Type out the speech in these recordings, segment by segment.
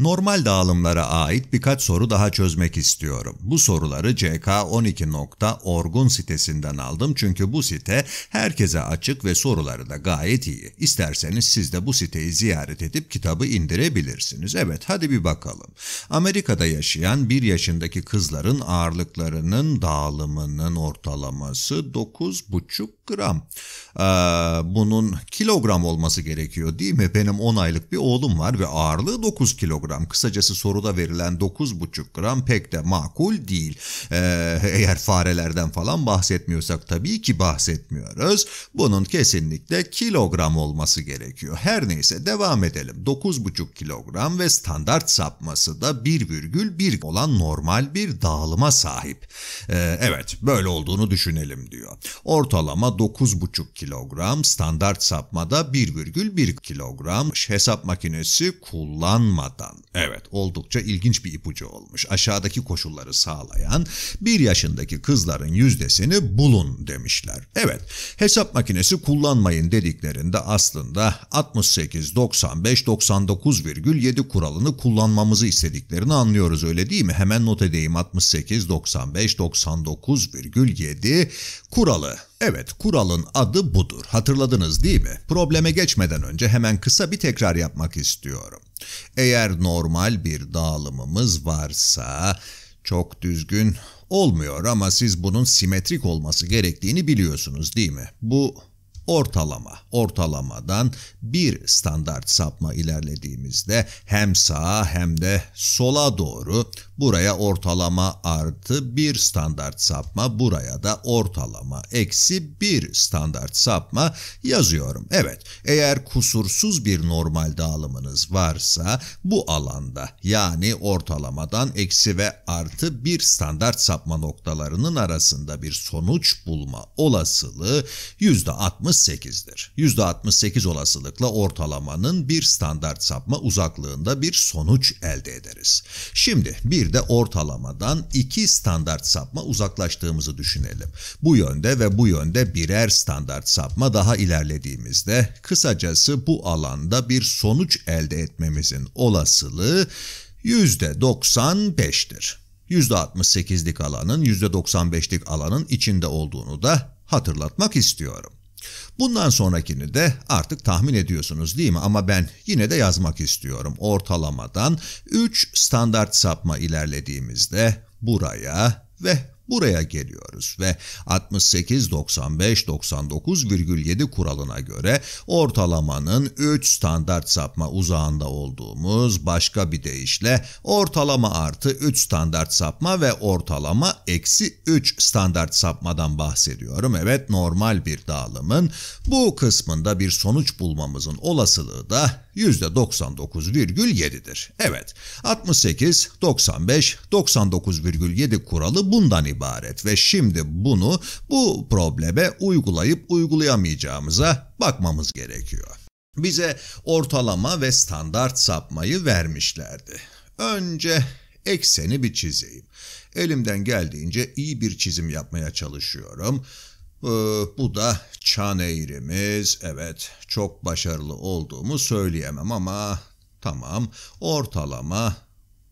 Normal dağılımlara ait birkaç soru daha çözmek istiyorum. Bu soruları ck12.org'un sitesinden aldım çünkü bu site herkese açık ve soruları da gayet iyi. İsterseniz siz de bu siteyi ziyaret edip kitabı indirebilirsiniz. Evet hadi bir bakalım. Amerika'da yaşayan 1 yaşındaki kızların ağırlıklarının dağılımının ortalaması 9,5 gram. Ee, bunun kilogram olması gerekiyor değil mi? Benim 10 aylık bir oğlum var ve ağırlığı 9 kilogram gram kısacası soruda verilen 9,5 gram pek de makul değil. Ee, eğer farelerden falan bahsetmiyorsak tabii ki bahsetmiyoruz. Bunun kesinlikle kilogram olması gerekiyor. Her neyse devam edelim. 9,5 kilogram ve standart sapması da 1,1 olan normal bir dağılıma sahip. Ee, evet böyle olduğunu düşünelim diyor. Ortalama 9,5 kilogram, standart sapmada 1,1 kilogram. Hesap makinesi kullanmadan Aman evet oldukça ilginç bir ipucu olmuş. Aşağıdaki koşulları sağlayan bir yaşındaki kızların yüzdesini bulun demişler. Evet hesap makinesi kullanmayın dediklerinde aslında 68, 95, 99,7 kuralını kullanmamızı istediklerini anlıyoruz öyle değil mi? Hemen not edeyim 68, 95, 99,7 kuralı. Evet, kuralın adı budur. Hatırladınız değil mi? Probleme geçmeden önce hemen kısa bir tekrar yapmak istiyorum. Eğer normal bir dağılımımız varsa çok düzgün olmuyor ama siz bunun simetrik olması gerektiğini biliyorsunuz değil mi? Bu ortalama ortalamadan bir standart sapma ilerlediğimizde hem sağa hem de sola doğru buraya ortalama artı bir standart sapma buraya da ortalama eksi bir standart sapma yazıyorum. Evet eğer kusursuz bir normal dağılımınız varsa bu alanda yani ortalamadan eksi ve artı bir standart sapma noktalarının arasında bir sonuç bulma olasılığı %60 %68'dir. %68 olasılıkla ortalamanın bir standart sapma uzaklığında bir sonuç elde ederiz. Şimdi bir de ortalamadan iki standart sapma uzaklaştığımızı düşünelim. Bu yönde ve bu yönde birer standart sapma daha ilerlediğimizde kısacası bu alanda bir sonuç elde etmemizin olasılığı %95'tir. %68'lik alanın %95'lik alanın içinde olduğunu da hatırlatmak istiyorum. Bundan sonrakini de artık tahmin ediyorsunuz değil mi? Ama ben yine de yazmak istiyorum. Ortalamadan 3 standart sapma ilerlediğimizde buraya ve Buraya geliyoruz ve 68-95-99,7 kuralına göre ortalamanın 3 standart sapma uzağında olduğumuz başka bir deyişle ortalama artı 3 standart sapma ve ortalama eksi 3 standart sapmadan bahsediyorum. Evet normal bir dağılımın bu kısmında bir sonuç bulmamızın olasılığı da %99,7'dir. Evet, 68, 95, 99,7 kuralı bundan ibaret ve şimdi bunu bu probleme uygulayıp uygulayamayacağımıza bakmamız gerekiyor. Bize ortalama ve standart sapmayı vermişlerdi. Önce ekseni bir çizeyim. Elimden geldiğince iyi bir çizim yapmaya çalışıyorum. Ee, bu da çan eğrimiz. Evet çok başarılı olduğumu söyleyemem ama tamam ortalama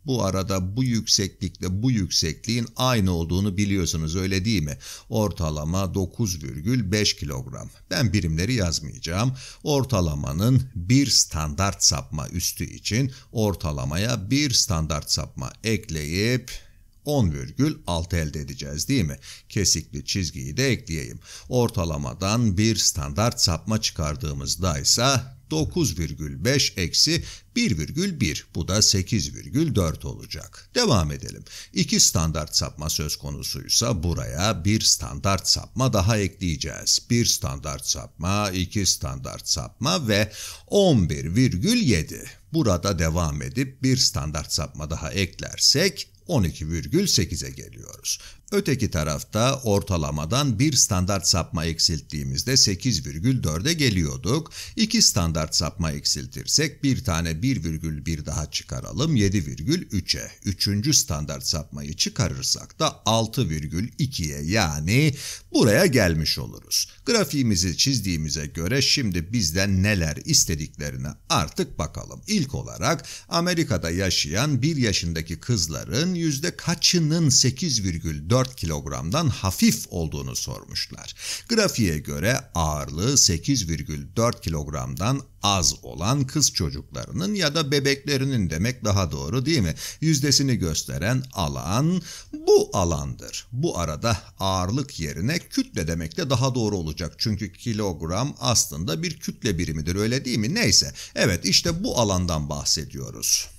bu arada bu yükseklikle bu yüksekliğin aynı olduğunu biliyorsunuz öyle değil mi? Ortalama 9,5 kilogram. Ben birimleri yazmayacağım. Ortalamanın bir standart sapma üstü için ortalamaya bir standart sapma ekleyip 10,6 elde edeceğiz değil mi? Kesikli çizgiyi de ekleyeyim. Ortalamadan bir standart sapma çıkardığımızda ise 9,5 eksi 1,1 bu da 8,4 olacak. Devam edelim. İki standart sapma söz konusuysa buraya bir standart sapma daha ekleyeceğiz. Bir standart sapma, iki standart sapma ve 11,7. Burada devam edip bir standart sapma daha eklersek 12,8'e geliyoruz. Öteki tarafta ortalamadan bir standart sapma eksilttiğimizde 8,4'e geliyorduk. İki standart sapma eksiltirsek bir tane 1,1 daha çıkaralım 7,3'e. Üçüncü standart sapmayı çıkarırsak da 6,2'ye yani buraya gelmiş oluruz. Grafiğimizi çizdiğimize göre şimdi bizden neler istediklerine artık bakalım. İlk olarak Amerika'da yaşayan 1 yaşındaki kızların yüzde kaçının 8,4 4 kilogramdan hafif olduğunu sormuşlar. Grafiğe göre ağırlığı 8,4 kilogramdan az olan kız çocuklarının ya da bebeklerinin demek daha doğru değil mi? Yüzdesini gösteren alan bu alandır. Bu arada ağırlık yerine kütle demek de daha doğru olacak. Çünkü kilogram aslında bir kütle birimidir öyle değil mi? Neyse evet işte bu alandan bahsediyoruz.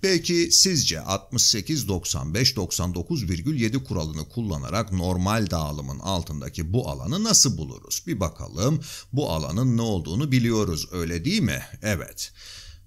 Peki sizce 68-95-99,7 kuralını kullanarak normal dağılımın altındaki bu alanı nasıl buluruz? Bir bakalım bu alanın ne olduğunu biliyoruz öyle değil mi? Evet. Evet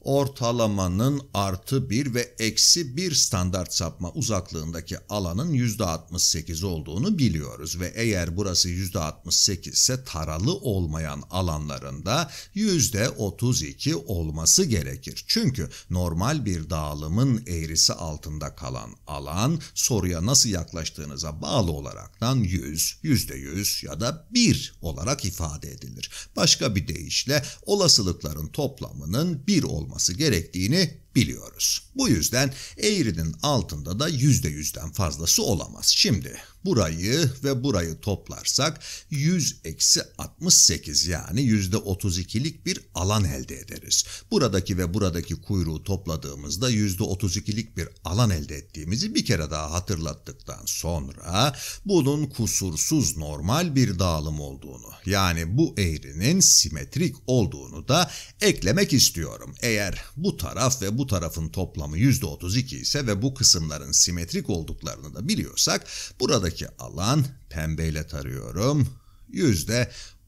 ortalamanın artı 1 ve eksi 1 standart sapma uzaklığındaki alanın %68 olduğunu biliyoruz ve eğer burası %68 ise taralı olmayan alanlarında %32 olması gerekir. Çünkü normal bir dağılımın eğrisi altında kalan alan soruya nasıl yaklaştığınıza bağlı olaraktan 100, %100 ya da 1 olarak ifade edilir. Başka bir deyişle olasılıkların toplamının 1 olması olması gerektiğini biliyoruz. Bu yüzden eğrinin altında da yüzde yüzden fazlası olamaz. Şimdi burayı ve burayı toplarsak 100 eksi 68 yani yüzde 32'lik bir alan elde ederiz. Buradaki ve buradaki kuyruğu topladığımızda yüzde 32'lik bir alan elde ettiğimizi bir kere daha hatırlattıktan sonra bunun kusursuz normal bir dağılım olduğunu yani bu eğrinin simetrik olduğunu da eklemek istiyorum. Eğer bu taraf ve bu bu tarafın toplamı %32 ise ve bu kısımların simetrik olduklarını da biliyorsak buradaki alan pembeyle tarıyorum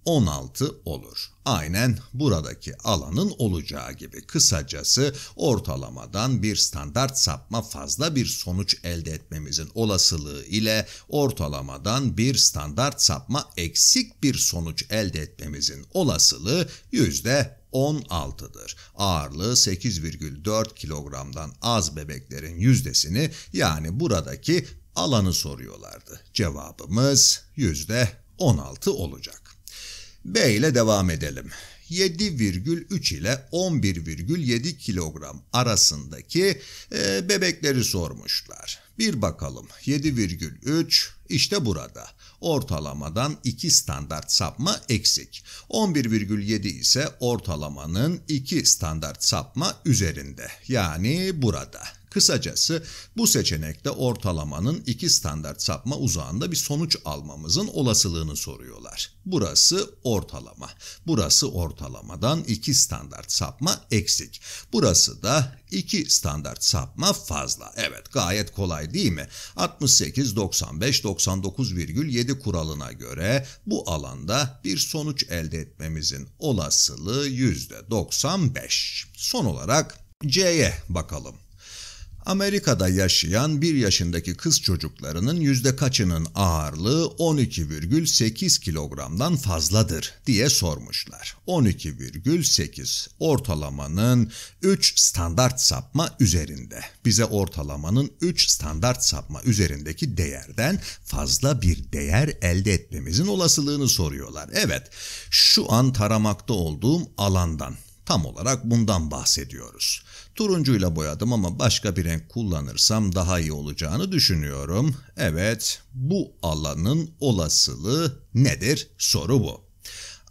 %16 olur. Aynen buradaki alanın olacağı gibi kısacası ortalamadan bir standart sapma fazla bir sonuç elde etmemizin olasılığı ile ortalamadan bir standart sapma eksik bir sonuç elde etmemizin olasılığı yüzde 16'dır. Ağırlığı 8,4 kilogramdan az bebeklerin yüzdesini yani buradaki alanı soruyorlardı. Cevabımız yüzde 16 olacak. B ile devam edelim. 7,3 ile 11,7 kilogram arasındaki e, bebekleri sormuşlar. Bir bakalım 7,3 işte burada. Ortalamadan 2 standart sapma eksik. 11,7 ise ortalamanın 2 standart sapma üzerinde yani burada. Kısacası bu seçenekte ortalamanın iki standart sapma uzağında bir sonuç almamızın olasılığını soruyorlar. Burası ortalama. Burası ortalamadan iki standart sapma eksik. Burası da iki standart sapma fazla. Evet gayet kolay değil mi? 68, 95, 99,7 kuralına göre bu alanda bir sonuç elde etmemizin olasılığı %95. Son olarak C'ye bakalım. Amerika'da yaşayan 1 yaşındaki kız çocuklarının yüzde kaçının ağırlığı 12,8 kilogramdan fazladır diye sormuşlar. 12,8 ortalamanın 3 standart sapma üzerinde. Bize ortalamanın 3 standart sapma üzerindeki değerden fazla bir değer elde etmemizin olasılığını soruyorlar. Evet, şu an taramakta olduğum alandan Tam olarak bundan bahsediyoruz. Turuncuyla boyadım ama başka bir renk kullanırsam daha iyi olacağını düşünüyorum. Evet, bu alanın olasılığı nedir? Soru bu.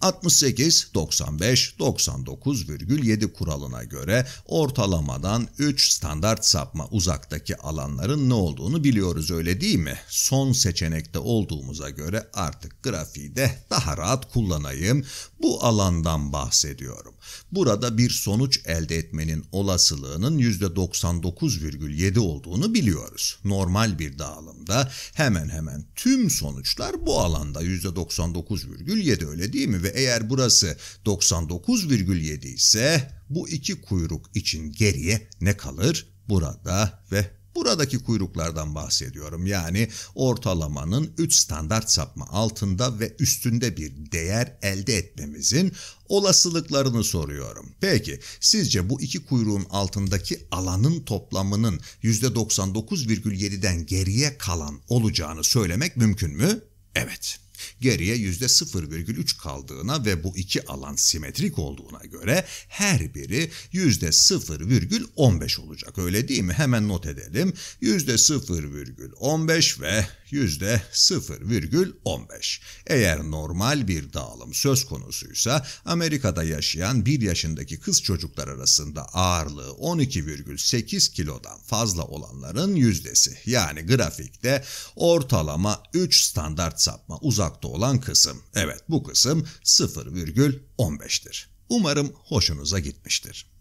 68, 95, 99,7 kuralına göre ortalamadan 3 standart sapma uzaktaki alanların ne olduğunu biliyoruz öyle değil mi? Son seçenekte olduğumuza göre artık grafiği de daha rahat kullanayım. Bu alandan bahsediyorum. Burada bir sonuç elde etmenin olasılığının %99,7 olduğunu biliyoruz. Normal bir dağılımda hemen hemen tüm sonuçlar bu alanda %99,7 öyle değil mi? Ve göre eğer burası 99,7 ise bu iki kuyruk için geriye ne kalır? Burada ve Buradaki kuyruklardan bahsediyorum yani ortalamanın 3 standart sapma altında ve üstünde bir değer elde etmemizin olasılıklarını soruyorum. Peki sizce bu iki kuyruğun altındaki alanın toplamının %99,7'den geriye kalan olacağını söylemek mümkün mü? Evet. Geriye %0,3 kaldığına ve bu iki alan simetrik olduğuna göre her biri %0,15 olacak. Öyle değil mi? Hemen not edelim. %0,15 ve %0,15. Eğer normal bir dağılım söz konusuysa Amerika'da yaşayan 1 yaşındaki kız çocuklar arasında ağırlığı 12,8 kilodan fazla olanların yüzdesi. Yani grafikte ortalama 3 standart sapma uzak uzakta olan kısım. Evet bu kısım 0,15'tir. Umarım hoşunuza gitmiştir.